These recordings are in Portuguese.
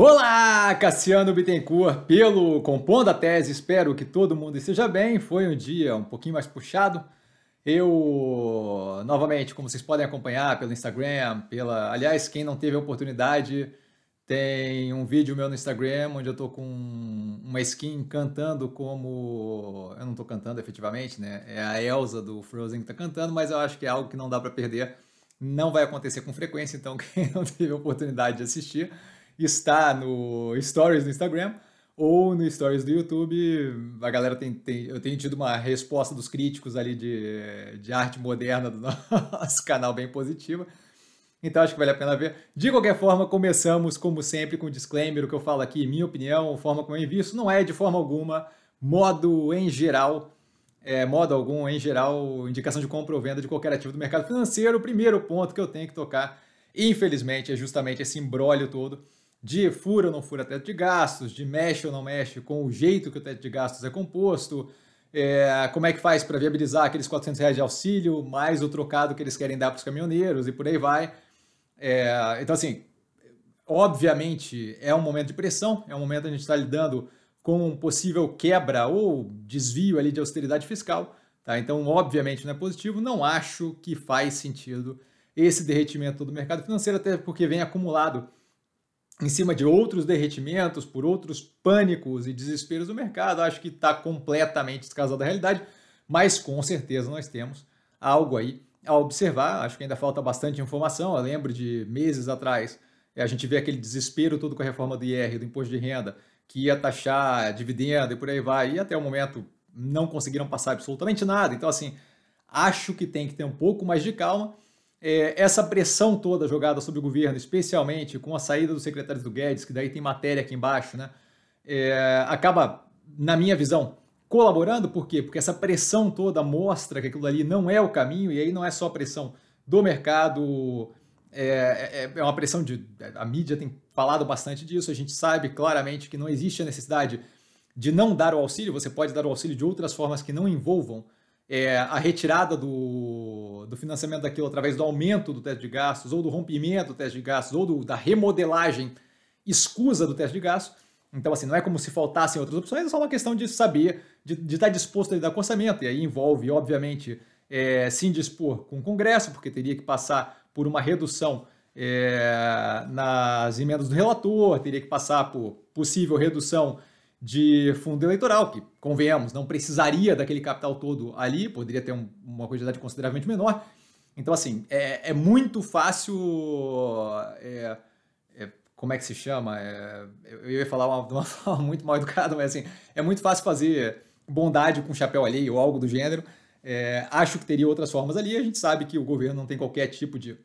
Olá, Cassiano Bittencourt, pelo Compondo a Tese, espero que todo mundo esteja bem. Foi um dia um pouquinho mais puxado. Eu, novamente, como vocês podem acompanhar pelo Instagram, pela. Aliás, quem não teve a oportunidade, tem um vídeo meu no Instagram onde eu tô com uma skin cantando como. Eu não tô cantando efetivamente, né? É a Elsa do Frozen que tá cantando, mas eu acho que é algo que não dá para perder. Não vai acontecer com frequência, então quem não teve a oportunidade de assistir está no Stories do Instagram ou no Stories do YouTube. A galera tem, tem eu tenho tido uma resposta dos críticos ali de, de arte moderna do nosso canal bem positiva. Então acho que vale a pena ver. De qualquer forma, começamos, como sempre, com o um disclaimer, o que eu falo aqui, minha opinião, a forma como eu invisto, não é de forma alguma, modo em geral, é, modo algum, em geral, indicação de compra ou venda de qualquer ativo do mercado financeiro. O primeiro ponto que eu tenho que tocar, infelizmente, é justamente esse embrólio todo de fura ou não fura teto de gastos, de mexe ou não mexe com o jeito que o teto de gastos é composto, é, como é que faz para viabilizar aqueles 400 reais de auxílio, mais o trocado que eles querem dar para os caminhoneiros e por aí vai. É, então, assim, obviamente é um momento de pressão, é um momento que a gente está lidando com um possível quebra ou desvio ali de austeridade fiscal. Tá? Então, obviamente não é positivo, não acho que faz sentido esse derretimento do mercado financeiro, até porque vem acumulado em cima de outros derretimentos, por outros pânicos e desesperos do mercado. Acho que está completamente descasado da realidade, mas com certeza nós temos algo aí a observar. Acho que ainda falta bastante informação. Eu lembro de meses atrás a gente vê aquele desespero todo com a reforma do IR, do imposto de renda, que ia taxar dividendo e por aí vai. E até o momento não conseguiram passar absolutamente nada. Então, assim, acho que tem que ter um pouco mais de calma é, essa pressão toda jogada sobre o governo, especialmente com a saída do secretário do Guedes, que daí tem matéria aqui embaixo, né? É, acaba, na minha visão, colaborando, por quê? Porque essa pressão toda mostra que aquilo ali não é o caminho, e aí não é só pressão do mercado, é, é, é uma pressão de. A mídia tem falado bastante disso, a gente sabe claramente que não existe a necessidade de não dar o auxílio, você pode dar o auxílio de outras formas que não envolvam é, a retirada do, do financiamento daquilo através do aumento do teto de gastos, ou do rompimento do teto de gastos, ou do, da remodelagem escusa do teto de gastos. Então, assim, não é como se faltassem outras opções, é só uma questão de saber, de, de estar tá disposto a lidar com o orçamento. E aí envolve, obviamente, é, se indispor com o Congresso, porque teria que passar por uma redução é, nas emendas do relator, teria que passar por possível redução de fundo eleitoral, que, convenhamos, não precisaria daquele capital todo ali, poderia ter um, uma quantidade consideravelmente menor. Então, assim, é, é muito fácil. É, é, como é que se chama? É, eu ia falar de uma forma muito mal educada, mas assim, é muito fácil fazer bondade com chapéu alheio ou algo do gênero. É, acho que teria outras formas ali. A gente sabe que o governo não tem qualquer tipo de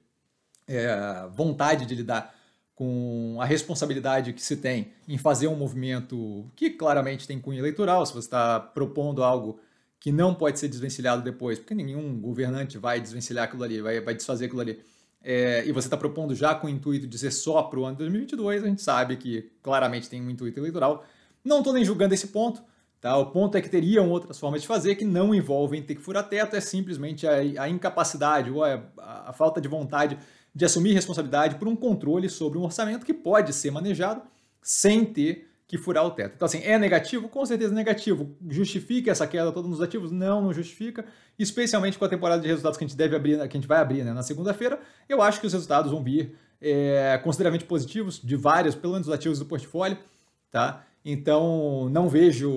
é, vontade de lidar com a responsabilidade que se tem em fazer um movimento que claramente tem cunho eleitoral, se você está propondo algo que não pode ser desvencilhado depois, porque nenhum governante vai desvencilhar aquilo ali, vai, vai desfazer aquilo ali, é, e você está propondo já com o intuito de ser só para o ano de 2022, a gente sabe que claramente tem um intuito eleitoral. Não estou nem julgando esse ponto, Tá? O ponto é que teriam outras formas de fazer que não envolvem ter que furar teto, é simplesmente a, a incapacidade ou a, a falta de vontade de assumir responsabilidade por um controle sobre um orçamento que pode ser manejado sem ter que furar o teto. Então, assim, é negativo? Com certeza é negativo. Justifica essa queda toda nos ativos? Não, não justifica. Especialmente com a temporada de resultados que a gente deve abrir, que a gente vai abrir né, na segunda-feira, eu acho que os resultados vão vir é, consideravelmente positivos de vários, pelo menos, ativos do portfólio, tá? Então, não vejo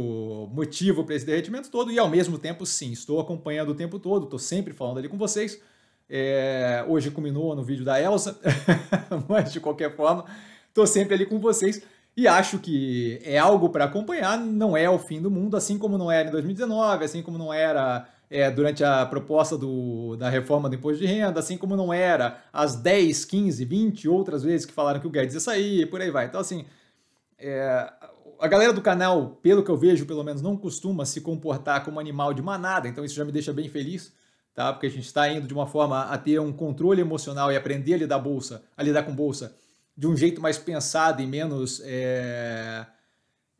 motivo para esse derretimento todo e, ao mesmo tempo, sim, estou acompanhando o tempo todo, estou sempre falando ali com vocês. É, hoje culminou no vídeo da Elsa, mas, de qualquer forma, estou sempre ali com vocês e acho que é algo para acompanhar, não é o fim do mundo, assim como não era em 2019, assim como não era é, durante a proposta do, da reforma do imposto de renda, assim como não era as 10, 15, 20 outras vezes que falaram que o Guedes ia sair, e por aí vai. Então, assim, é, a galera do canal, pelo que eu vejo, pelo menos, não costuma se comportar como animal de manada, então isso já me deixa bem feliz, tá? Porque a gente está indo de uma forma a ter um controle emocional e aprender a lidar bolsa, a lidar com bolsa de um jeito mais pensado e menos é,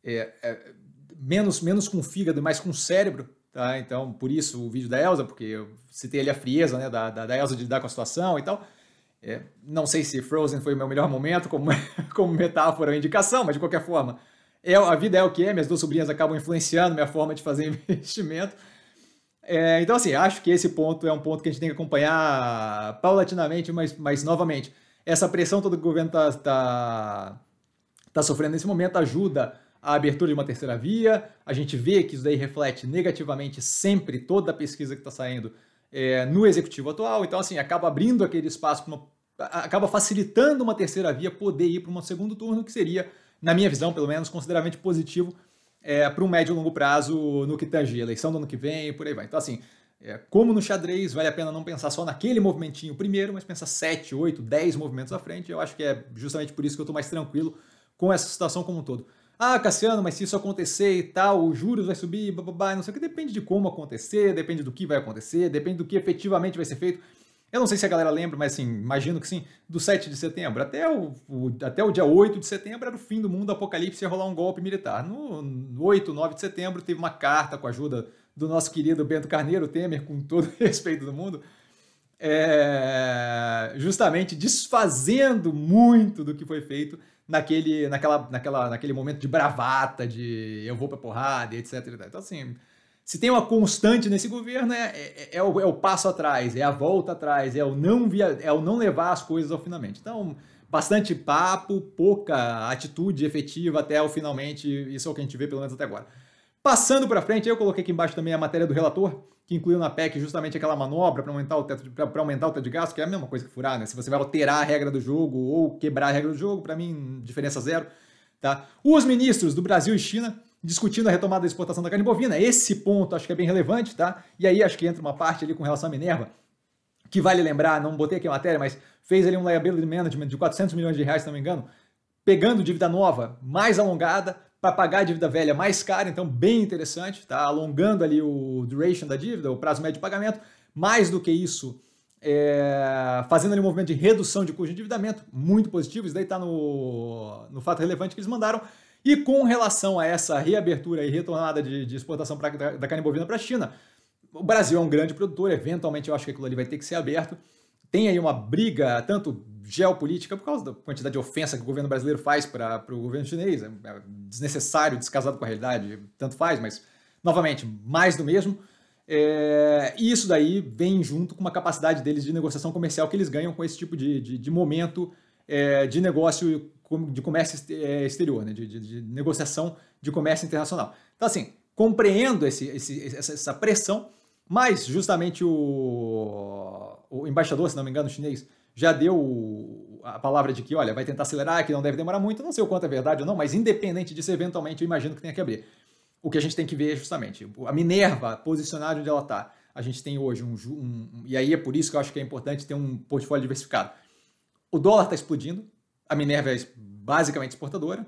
é, é, menos menos com fígado e mais com cérebro, tá? Então por isso o vídeo da Elsa, porque eu citei ali a frieza, né, da, da, da Elsa de lidar com a situação e tal. É, não sei se Frozen foi o meu melhor momento como, como metáfora ou indicação, mas de qualquer forma, é, a vida é o que é, minhas duas sobrinhas acabam influenciando minha forma de fazer investimento. É, então, assim, acho que esse ponto é um ponto que a gente tem que acompanhar paulatinamente, mas, mas novamente, essa pressão toda que o governo está tá, tá sofrendo nesse momento ajuda a abertura de uma terceira via. A gente vê que isso daí reflete negativamente sempre toda a pesquisa que está saindo é, no executivo atual. Então, assim, acaba abrindo aquele espaço, uma, acaba facilitando uma terceira via poder ir para um segundo turno, que seria na minha visão, pelo menos, consideravelmente positivo é, para um médio e longo prazo no que tange eleição do ano que vem e por aí vai. Então, assim, é, como no xadrez, vale a pena não pensar só naquele movimentinho primeiro, mas pensar 7, 8, 10 movimentos à frente. Eu acho que é justamente por isso que eu estou mais tranquilo com essa situação como um todo. Ah, Cassiano, mas se isso acontecer e tal, o juros vai subir, bababá, não sei o que. Depende de como acontecer, depende do que vai acontecer, depende do que efetivamente vai ser feito eu não sei se a galera lembra, mas assim, imagino que sim, do 7 de setembro até o, o, até o dia 8 de setembro era o fim do mundo, o apocalipse ia rolar um golpe militar. No, no 8, 9 de setembro teve uma carta com a ajuda do nosso querido Bento Carneiro Temer, com todo respeito do mundo, é, justamente desfazendo muito do que foi feito naquele, naquela, naquela, naquele momento de bravata, de eu vou pra porrada, etc. Então assim... Se tem uma constante nesse governo, é, é, é, é, o, é o passo atrás, é a volta atrás, é o não via, é o não levar as coisas ao finalmente. Então, bastante papo, pouca atitude efetiva até o finalmente, isso é o que a gente vê pelo menos até agora. Passando para frente, eu coloquei aqui embaixo também a matéria do relator, que incluiu na PEC justamente aquela manobra para aumentar o teto de, aumentar o teto de gasto, que é a mesma coisa que furar, né? Se você vai alterar a regra do jogo ou quebrar a regra do jogo, para mim, diferença zero, tá? Os ministros do Brasil e China discutindo a retomada da exportação da carne bovina. Esse ponto acho que é bem relevante, tá? E aí acho que entra uma parte ali com relação à Minerva, que vale lembrar, não botei aqui a matéria, mas fez ali um liability management de 400 milhões de reais, se não me engano, pegando dívida nova mais alongada para pagar a dívida velha mais cara, então bem interessante, tá? Alongando ali o duration da dívida, o prazo médio de pagamento, mais do que isso, é, fazendo ali um movimento de redução de custo de endividamento, muito positivo, isso daí está no, no fato relevante que eles mandaram. E com relação a essa reabertura e retornada de, de exportação pra, da, da carne bovina para a China, o Brasil é um grande produtor, eventualmente eu acho que aquilo ali vai ter que ser aberto. Tem aí uma briga, tanto geopolítica, por causa da quantidade de ofensa que o governo brasileiro faz para o governo chinês, é, é desnecessário, descasado com a realidade, tanto faz, mas, novamente, mais do mesmo. É, e isso daí vem junto com uma capacidade deles de negociação comercial que eles ganham com esse tipo de, de, de momento é, de negócio de comércio é, exterior, né? de, de, de negociação de comércio internacional. Então, assim, compreendo esse, esse, essa pressão, mas justamente o, o, embaixador, se não me engano, chinês, já deu a palavra de que, olha, vai tentar acelerar, que não deve demorar muito, não sei o quanto é verdade ou não, mas independente disso, eventualmente eu imagino que tenha que abrir. O que a gente tem que ver é justamente a Minerva posicionada onde ela está. A gente tem hoje um, um, E aí é por isso que eu acho que é importante ter um portfólio diversificado. O dólar está explodindo, a Minerva é basicamente exportadora.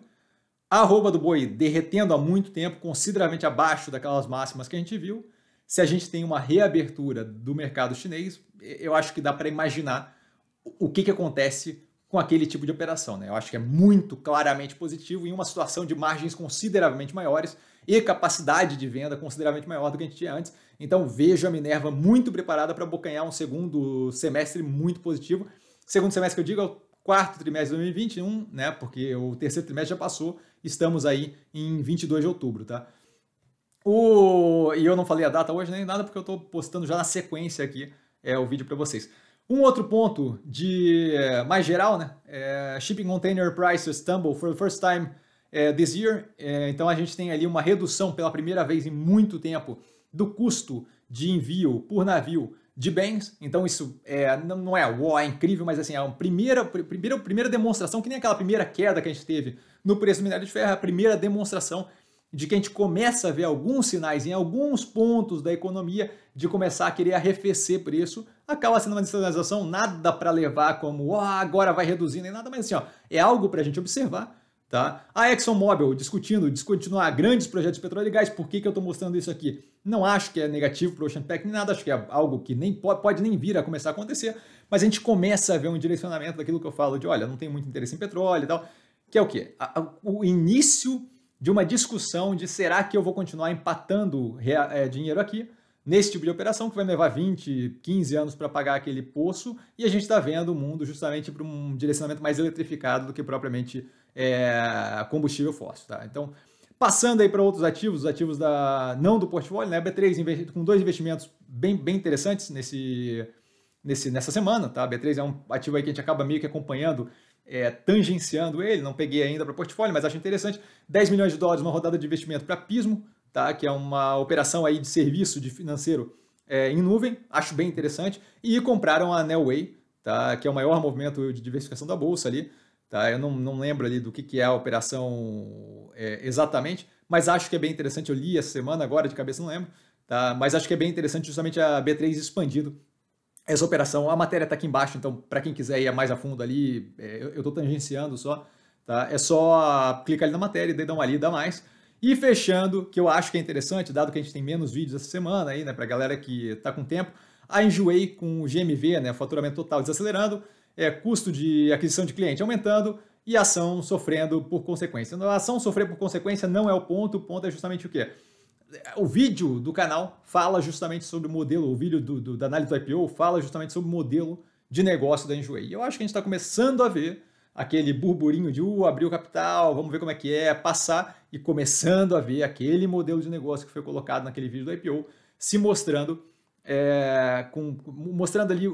A arroba do boi derretendo há muito tempo, consideravelmente abaixo daquelas máximas que a gente viu. Se a gente tem uma reabertura do mercado chinês, eu acho que dá para imaginar o que, que acontece com aquele tipo de operação. Né? Eu acho que é muito claramente positivo em uma situação de margens consideravelmente maiores e capacidade de venda consideravelmente maior do que a gente tinha antes. Então vejo a Minerva muito preparada para abocanhar um segundo semestre muito positivo. Segundo semestre que eu digo é o quarto trimestre de 2021, né? Porque o terceiro trimestre já passou, estamos aí em 22 de outubro, tá? O... E eu não falei a data hoje nem nada, porque eu estou postando já na sequência aqui é, o vídeo para vocês. Um outro ponto de é, mais geral, né? É, shipping container prices tumble for the first time é, this year. É, então a gente tem ali uma redução pela primeira vez em muito tempo do custo de envio por navio de bens. Então isso é, não é é incrível, mas assim, é a primeira, primeira, primeira demonstração, que nem aquela primeira queda que a gente teve no preço do minério de ferro, é a primeira demonstração de que a gente começa a ver alguns sinais em alguns pontos da economia de começar a querer arrefecer preço, acaba sendo uma sinalização nada para levar como oh, agora vai reduzindo e nada, mas assim, ó, é algo para a gente observar Tá? A ExxonMobil discutindo descontinuar grandes projetos de petróleo e gás, por que, que eu estou mostrando isso aqui? Não acho que é negativo para o Ocean Pack nem nada, acho que é algo que nem pode, pode nem vir a começar a acontecer, mas a gente começa a ver um direcionamento daquilo que eu falo de, olha, não tem muito interesse em petróleo e tal, que é o quê? A, a, o início de uma discussão de será que eu vou continuar empatando rea, é, dinheiro aqui nesse tipo de operação que vai levar 20, 15 anos para pagar aquele poço e a gente está vendo o mundo justamente para um direcionamento mais eletrificado do que propriamente é, combustível fóssil. Tá? Então, passando aí para outros ativos, ativos da, não do portfólio, né? B3 com dois investimentos bem, bem interessantes nesse, nesse, nessa semana. Tá? B3 é um ativo aí que a gente acaba meio que acompanhando é, tangenciando ele, não peguei ainda para portfólio, mas acho interessante. 10 milhões de dólares, uma rodada de investimento para Pismo, tá? que é uma operação aí de serviço de financeiro é, em nuvem, acho bem interessante. E compraram a Nelway, tá? que é o maior movimento de diversificação da bolsa ali, Tá? Eu não, não lembro ali do que, que é a operação é, exatamente, mas acho que é bem interessante. Eu li essa semana agora, de cabeça não lembro, tá? mas acho que é bem interessante justamente a B3 expandido essa operação. A matéria está aqui embaixo, então para quem quiser ir mais a fundo ali, é, eu estou tangenciando só. Tá? É só clicar ali na matéria e daí dá uma lida mais. E fechando, que eu acho que é interessante, dado que a gente tem menos vídeos essa semana aí, né, para galera que está com tempo, a Enjoei com o GMV, né, faturamento total desacelerando, é, custo de aquisição de cliente aumentando e a ação sofrendo por consequência. Então, a ação sofrer por consequência não é o ponto, o ponto é justamente o quê? O vídeo do canal fala justamente sobre o modelo, o vídeo do, do, da análise do IPO fala justamente sobre o modelo de negócio da Enjoei. Eu acho que a gente está começando a ver aquele burburinho de uh, abrir o capital, vamos ver como é que é, passar e começando a ver aquele modelo de negócio que foi colocado naquele vídeo do IPO se mostrando é, com, mostrando ali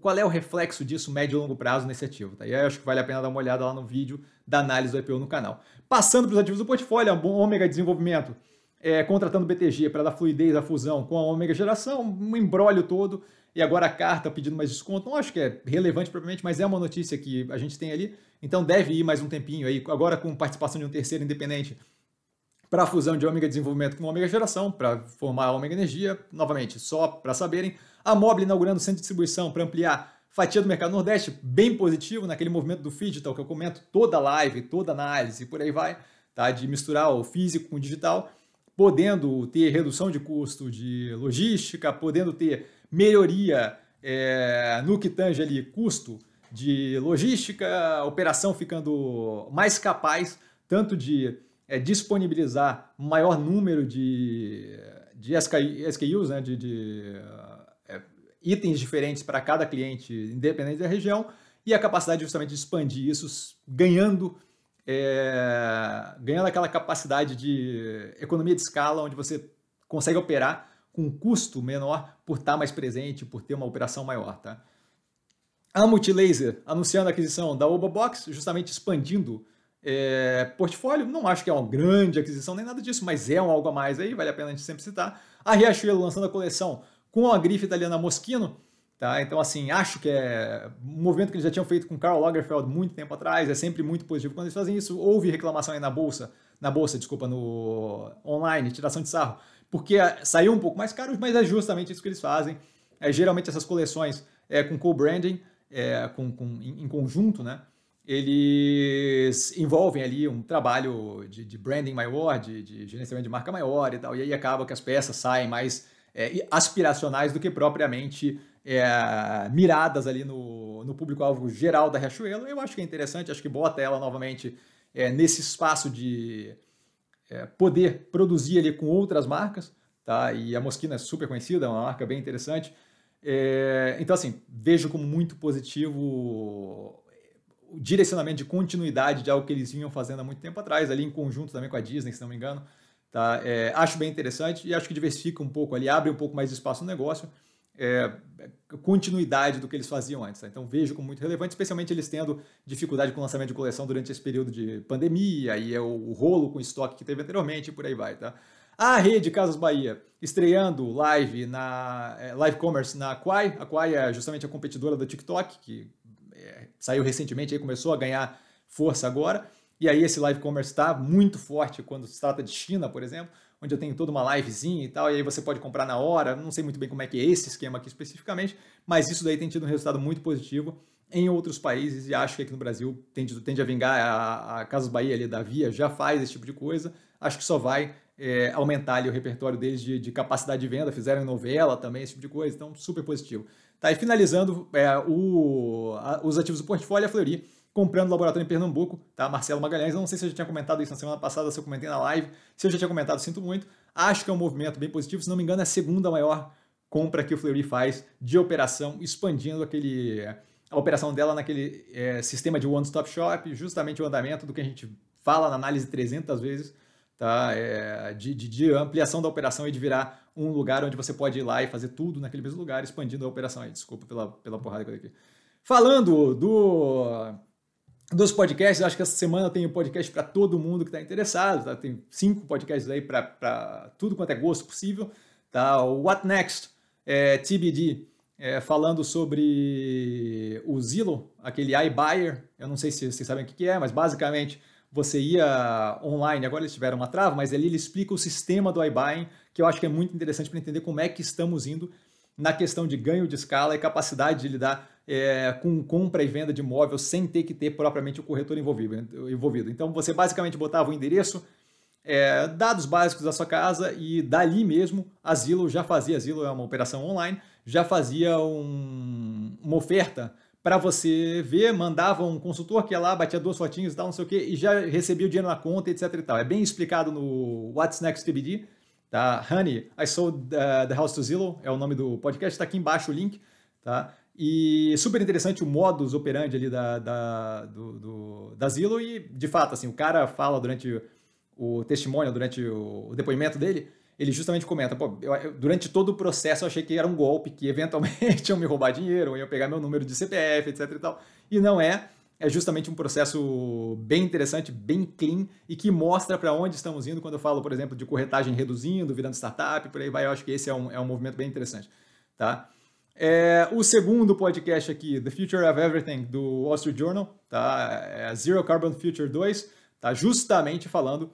qual é o reflexo disso médio e longo prazo nesse ativo. Tá? E aí acho que vale a pena dar uma olhada lá no vídeo da análise do IPO no canal. Passando para os ativos do portfólio, a é Ômega Desenvolvimento é, contratando BTG para dar fluidez à fusão com a Ômega Geração, um embrólio todo, e agora a carta pedindo mais desconto. Não acho que é relevante propriamente, mas é uma notícia que a gente tem ali. Então deve ir mais um tempinho aí, agora com participação de um terceiro independente para a fusão de ômega desenvolvimento com ômega geração, para formar a ômega energia. Novamente, só para saberem, a Mobile inaugurando centro de distribuição para ampliar fatia do mercado nordeste, bem positivo naquele movimento do digital que eu comento toda live, toda análise, por aí vai, tá? de misturar o físico com o digital, podendo ter redução de custo de logística, podendo ter melhoria é, no que tange ali custo de logística, operação ficando mais capaz tanto de é, disponibilizar maior número de, de SKUs, né, de, de é, itens diferentes para cada cliente, independente da região, e a capacidade justamente de expandir isso, ganhando, é, ganhando aquela capacidade de economia de escala, onde você consegue operar com um custo menor por estar mais presente, por ter uma operação maior. Tá? A Multilaser anunciando a aquisição da Oba Box, justamente expandindo é, portfólio. Não acho que é uma grande aquisição nem nada disso, mas é um algo a mais aí, vale a pena a gente sempre citar. A Riachuelo lançando a coleção com a grife italiana Moschino. Tá? Então, assim, acho que é um movimento que eles já tinham feito com Karl Lagerfeld muito tempo atrás, é sempre muito positivo quando eles fazem isso. Houve reclamação aí na bolsa, na bolsa, desculpa, no online, tiração de sarro, porque é, saiu um pouco mais caro, mas é justamente isso que eles fazem. É, geralmente essas coleções é, com co-branding, é, com, com, em, em conjunto, né? eles envolvem ali um trabalho de, de branding maior, de, de, gerenciamento de marca maior e tal, e aí acaba que as peças saem mais é, aspiracionais do que propriamente é, miradas ali no, no público-alvo geral da Riachuelo. Eu acho que é interessante, acho que bota ela novamente é, nesse espaço de é, poder produzir ali com outras marcas, tá? E a Mosquina é super conhecida, é uma marca bem interessante. É, então, assim, vejo como muito positivo o direcionamento de continuidade de algo que eles vinham fazendo há muito tempo atrás, ali em conjunto também com a Disney, se não me engano. Tá? É, acho bem interessante e acho que diversifica um pouco ali, abre um pouco mais de espaço no negócio. É, é, continuidade do que eles faziam antes. Tá? Então vejo como muito relevante, especialmente eles tendo dificuldade com o lançamento de coleção durante esse período de pandemia, e é o, o rolo com o estoque que teve anteriormente e por aí vai. Tá? A rede Casas Bahia estreando live na é, live commerce na Quai. A Quai é justamente a competidora do TikTok, que é, saiu recentemente, aí começou a ganhar força agora. E aí esse live commerce está muito forte quando se trata de China, por exemplo, onde eu tenho toda uma livezinha e tal, e aí você pode comprar na hora. Não sei muito bem como é que é esse esquema aqui especificamente, mas isso daí tem tido um resultado muito positivo em outros países e acho que aqui no Brasil tende, tende a vingar. A, a Casas Bahia ali da Via já faz esse tipo de coisa. Acho que só vai é, aumentar ali o repertório deles de, de, capacidade de venda. Fizeram novela também, esse tipo de coisa. Então, super positivo. Tá? E finalizando, é, o, a, os ativos do portfólio, a Fleury comprando o laboratório em Pernambuco, tá? Marcelo Magalhães, não sei se eu já tinha comentado isso na semana passada, se eu comentei na live, se eu já tinha comentado, sinto muito. Acho que é um movimento bem positivo, se não me engano, é a segunda maior compra que o Fleury faz de operação, expandindo aquele a operação dela naquele é, sistema de one-stop shop, justamente o andamento do que a gente fala na análise 300 vezes, tá? É, de, de, de ampliação da operação e de virar um lugar onde você pode ir lá e fazer tudo naquele mesmo lugar, expandindo a operação. Aí, desculpa pela, pela porrada que eu dei aqui. Falando do dos podcasts, acho que essa semana tem um podcast para todo mundo que está interessado, tá? tem cinco podcasts aí para tudo quanto é gosto possível. Tá? O What Next, é, TBD, é, falando sobre o Zillow, aquele iBuyer, eu não sei se vocês sabem o que, que é, mas basicamente você ia online, agora eles tiveram uma trava, mas ali ele explica o sistema do iBuying, que eu acho que é muito interessante para entender como é que estamos indo na questão de ganho de escala e capacidade de lidar é, com compra e venda de imóvel sem ter que ter propriamente o corretor envolvido. Então você basicamente botava o endereço, é, dados básicos da sua casa e dali mesmo a Zillow já fazia, a Zillow é uma operação online, já fazia um, uma oferta para você ver, mandava um consultor que ia lá, batia duas fotinhas e tal, não sei o quê, e já recebia o dinheiro na conta, etc e tal. É bem explicado no What's Next TBD, tá? Honey, I sold uh, the house to Zillow, é o nome do podcast, está aqui embaixo o link, tá? E super interessante o modus operandi ali da, da, do, do, da Zillow e, de fato, assim, o cara fala durante o testemunho, durante o depoimento dele, ele justamente comenta, pô, eu, durante todo o processo eu achei que era um golpe, que eventualmente iam me roubar dinheiro, iam pegar meu número de CPF, etc e tal. E não é, é justamente um processo bem interessante, bem clean e que mostra para onde estamos indo quando eu falo, por exemplo, de corretagem reduzindo, virando startup, por aí vai. Eu acho que esse é um, é um movimento bem interessante, tá? É, o segundo podcast aqui, The Future of Everything, do Wall Street Journal, tá? É Zero Carbon Future 2, tá justamente falando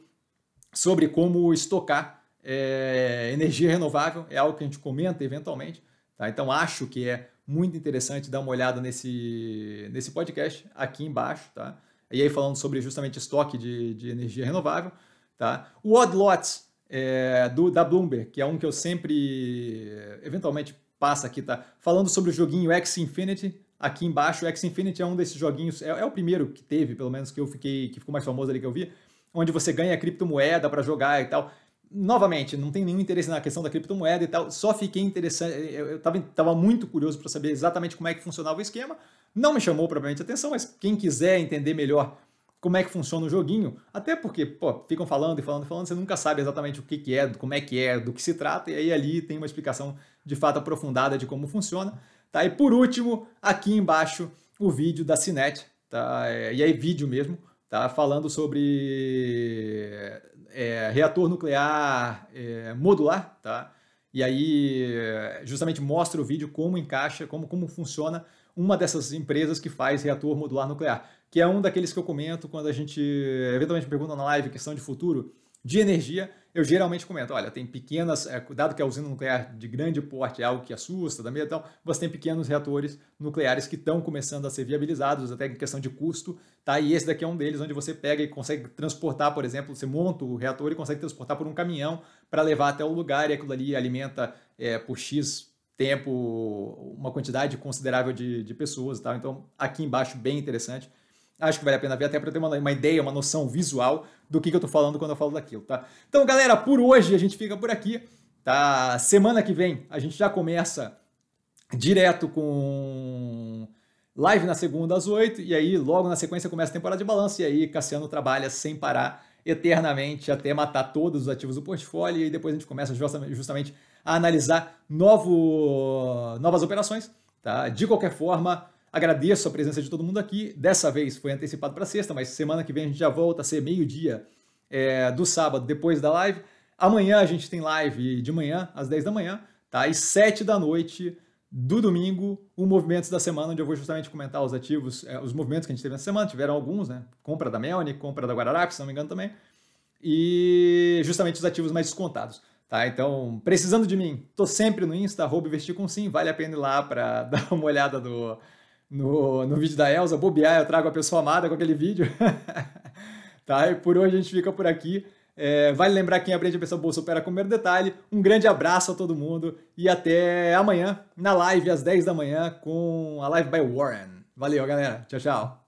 sobre como estocar é, energia renovável é algo que a gente comenta eventualmente. Tá? Então, acho que é muito interessante dar uma olhada nesse, nesse podcast aqui embaixo. Tá? E aí, falando sobre justamente estoque de, de energia renovável. Tá? O Odd Lots é, do, da Bloomberg, que é um que eu sempre, eventualmente, passa aqui. tá Falando sobre o joguinho X Infinity. Aqui embaixo, o X Infinity é um desses joguinhos, é, é o primeiro que teve, pelo menos que eu fiquei, que ficou mais famoso ali que eu vi, onde você ganha criptomoeda para jogar e tal novamente, não tem nenhum interesse na questão da criptomoeda e tal, só fiquei interessante, eu estava muito curioso para saber exatamente como é que funcionava o esquema, não me chamou propriamente a atenção, mas quem quiser entender melhor como é que funciona o joguinho, até porque, pô, ficam falando e falando e falando, você nunca sabe exatamente o que, que é, como é que é, do que se trata, e aí ali tem uma explicação de fato aprofundada de como funciona, tá? E por último, aqui embaixo, o vídeo da Cinet, tá? É, e aí vídeo mesmo, tá? Falando sobre é, reator nuclear é, modular, tá? E aí justamente mostra o vídeo como encaixa, como, como funciona uma dessas empresas que faz reator modular nuclear, que é um daqueles que eu comento quando a gente eventualmente pergunta na live questão de futuro de energia eu geralmente comento, olha, tem pequenas, é, dado que a usina nuclear de grande porte é algo que assusta também, então você tem pequenos reatores nucleares que estão começando a ser viabilizados, até em questão de custo, tá? E esse daqui é um deles, onde você pega e consegue transportar, por exemplo, você monta o reator e consegue transportar por um caminhão para levar até o lugar e aquilo ali alimenta é, por X tempo uma quantidade considerável de, de pessoas e tal. Então, aqui embaixo, bem interessante. Acho que vale a pena ver até para ter uma, uma, ideia, uma noção visual do que, que eu estou falando quando eu falo daquilo, tá? Então, galera, por hoje a gente fica por aqui, tá? Semana que vem a gente já começa direto com live na segunda às oito e aí logo na sequência começa a temporada de balanço e aí Cassiano trabalha sem parar eternamente até matar todos os ativos do portfólio e depois a gente começa justamente a analisar novo, novas operações, tá? De qualquer forma, Agradeço a presença de todo mundo aqui. Dessa vez foi antecipado para sexta, mas semana que vem a gente já volta a ser meio-dia é, do sábado, depois da live. Amanhã a gente tem live de manhã, às 10 da manhã, tá? E 7 da noite do domingo, o Movimentos da Semana, onde eu vou justamente comentar os ativos, é, os movimentos que a gente teve na semana. Tiveram alguns, né? Compra da Melni, compra da Guararapes, se não me engano também. E justamente os ativos mais descontados. Tá, então, precisando de mim, tô sempre no Insta, arroba investir com sim, vale a pena ir lá para dar uma olhada do, no, no vídeo da Elsa, bobear, eu trago a pessoa amada com aquele vídeo. tá? E por hoje a gente fica por aqui. É, vale lembrar quem aprende a pensar bolsa opera com o primeiro detalhe. Um grande abraço a todo mundo e até amanhã na live às 10 da manhã com a live by Warren. Valeu, galera. Tchau, tchau.